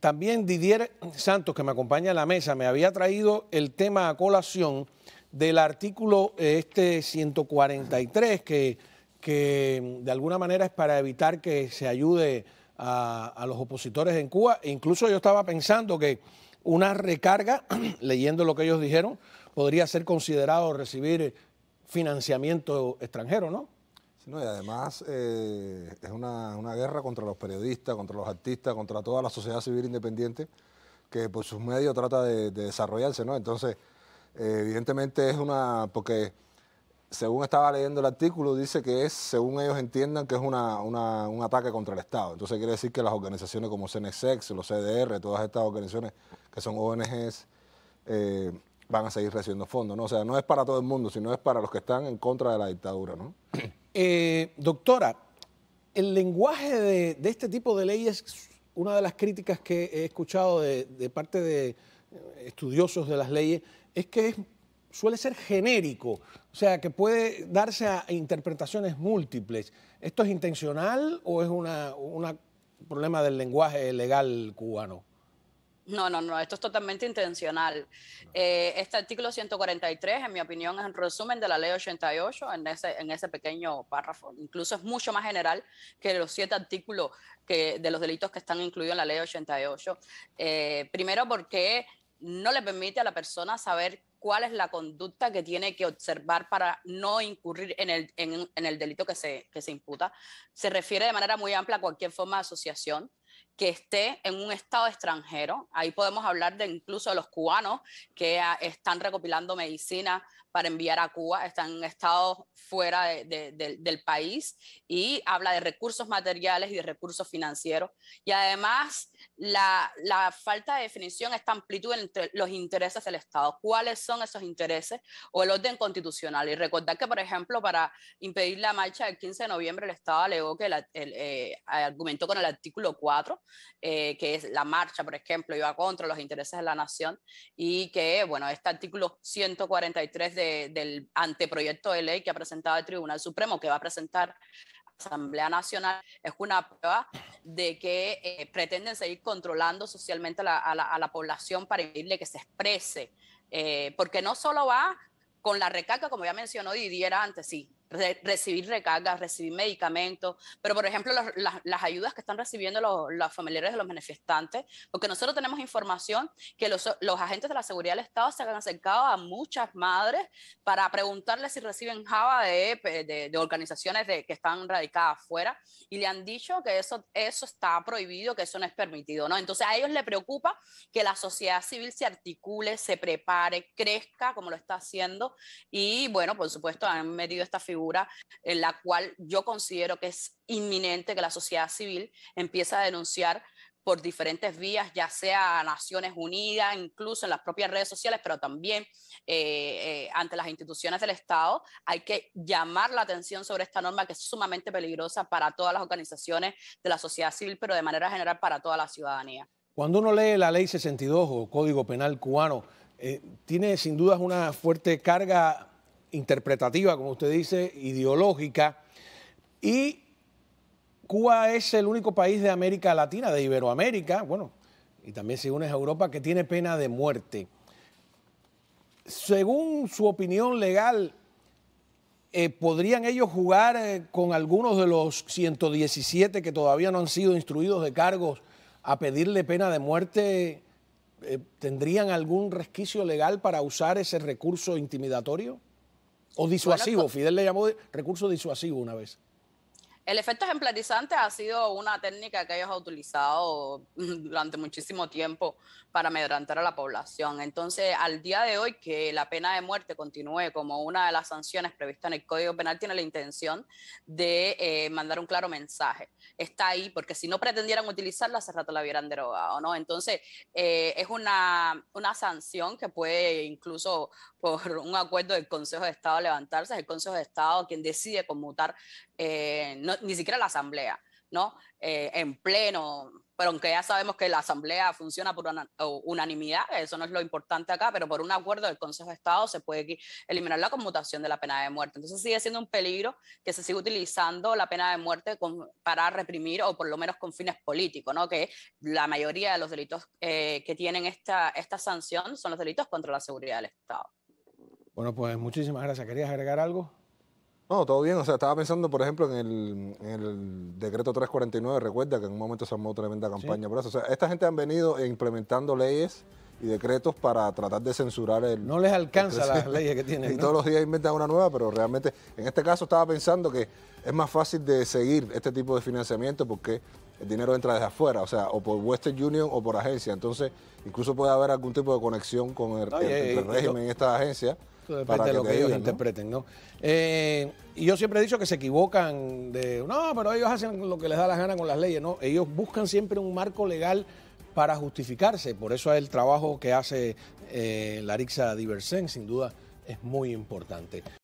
También Didier Santos, que me acompaña a la mesa, me había traído el tema a colación del artículo eh, este 143, que, que mm, de alguna manera es para evitar que se ayude a, a los opositores en Cuba. E incluso yo estaba pensando que una recarga, leyendo lo que ellos dijeron, podría ser considerado recibir eh, financiamiento extranjero, ¿no? No, y además eh, es una, guerra contra los periodistas, contra los artistas, contra toda la sociedad civil independiente que por sus medios trata de, desarrollarse, ¿no? Entonces, eh, evidentemente es una... porque según estaba leyendo el artículo, dice que es, según ellos entiendan, que es una, una, un ataque contra el Estado. Entonces quiere decir que las organizaciones como CNSEX, los CDR, todas estas organizaciones que son ONGs, eh, van a seguir recibiendo fondos. ¿no? O sea, no es para todo el mundo, sino es para los que están en contra de la dictadura. ¿no? Eh, doctora, el lenguaje de, este tipo de leyes, una de las críticas que he escuchado de, parte de eh, estudiosos de las leyes, es que suele ser genérico, o sea, que puede darse a interpretaciones múltiples. ¿Esto es intencional o es un problema del lenguaje legal cubano? No, no, no, esto es totalmente intencional. Eh, este artículo 143, en mi opinión, es un resumen de la ley 88 en ese, en ese pequeño párrafo. Incluso es mucho más general que los siete artículos de los delitos que están incluidos en la ley 88. Eh, primero porque no le permite a la persona saber cuál es la conducta que tiene que observar para no incurrir en el, delito que que se imputa. Se refiere de manera muy amplia a cualquier forma de asociación que esté en un estado extranjero. Ahí podemos hablar de incluso los cubanos que ah, están recopilando medicina para enviar a Cuba, están en estados fuera del país y habla de recursos materiales y de recursos financieros. Y además, la, la falta de definición, esta amplitud entre los intereses del Estado. ¿Cuáles son esos intereses o el orden constitucional? Y recordar que, por ejemplo, para impedir la marcha del 15 de noviembre, el Estado alegó que el, eh, argumentó con el artículo 4 eh, que es la marcha, por ejemplo, iba contra los intereses de la nación y que, bueno, este artículo 143 del anteproyecto de ley que ha presentado el Tribunal Supremo, que va a presentar Asamblea Nacional es una prueba de que eh, pretenden seguir controlando socialmente a la, población para impedirle que se exprese, eh, porque no solo va con la recaca como ya mencionó Didier antes, sí, recibir recargas, recibir medicamentos, pero por ejemplo las, ayudas que están recibiendo los, familiares de los manifestantes, porque nosotros tenemos información que los, agentes de la seguridad del Estado se han acercado a muchas madres para preguntarles si reciben java de, organizaciones que están radicadas afuera y le han dicho que eso, eso está prohibido, que eso no es permitido, ¿no? Entonces a ellos les preocupa que la sociedad civil se articule, se prepare, crezca como lo está haciendo y bueno, por supuesto han metido esta figura en la cual yo considero que es inminente que la sociedad civil empiece a denunciar por diferentes vías, ya sea a Naciones Unidas, incluso en las propias redes sociales, pero también eh, eh, ante las instituciones del Estado, hay que llamar la atención sobre esta norma que es sumamente peligrosa para todas las organizaciones de la sociedad civil, pero de manera general para toda la ciudadanía. Cuando uno lee la ley 62 o Código Penal cubano, eh, tiene sin duda una fuerte carga interpretativa, como usted dice, ideológica. Y Cuba es el único país de América Latina, de Iberoamérica, bueno, y también si es a Europa, que tiene pena de muerte. Según su opinión legal, eh, ¿podrían ellos jugar eh, con algunos de los 117 que todavía no han sido instruidos de cargos a pedirle pena de muerte? Eh, ¿Tendrían algún resquicio legal para usar ese recurso intimidatorio? O disuasivo, Fidel le llamó recurso disuasivo una vez. El efecto ejemplarizante ha sido una técnica que ellos han utilizado durante muchísimo tiempo para amedrantar a la población. Entonces, al día de hoy, que la pena de muerte continúe como una de las sanciones previstas en el Código Penal, tiene la intención de eh, mandar un claro mensaje. Está ahí, porque si no pretendieran utilizarla, hace rato la hubieran derogado, ¿no? Entonces, eh, es una, una sanción que puede incluso por un acuerdo del Consejo de Estado levantarse. Es el Consejo de Estado quien decide conmutar eh, ni siquiera la asamblea, ¿no? Eh, en pleno, pero aunque ya sabemos que la asamblea funciona por unanimidad, eso no es lo importante acá, pero por un acuerdo del Consejo de Estado se puede eliminar la conmutación de la pena de muerte. Entonces sigue siendo un peligro que se siga utilizando la pena de muerte para reprimir o por lo menos con fines políticos, ¿no? Que la mayoría de los delitos eh, que tienen esta sanción son los delitos contra la seguridad del Estado. Bueno, pues muchísimas gracias. ¿Querías agregar algo? No, todo bien. O sea, estaba pensando, por ejemplo, en el, decreto 349. Recuerda que en un momento se armó tremenda campaña por eso. O sea, esta gente han venido implementando leyes y decretos para tratar de censurar el... No les alcanza las leyes que tienen. Y todos los días inventan una nueva, pero realmente en este caso estaba pensando que es más fácil de seguir este tipo de financiamiento porque el dinero entra desde afuera, o sea, o por Western Union o por agencia. Entonces, incluso puede haber algún tipo de conexión con el, régimen en esta agencia depende de lo que, ellos interpreten, ¿no? Eh, y yo siempre he dicho que se equivocan de, no, pero ellos hacen lo que les da la gana con las leyes, ¿no? Ellos buscan siempre un marco legal para justificarse. Por eso el trabajo que hace eh, la Larixa Diversen, sin duda, es muy importante.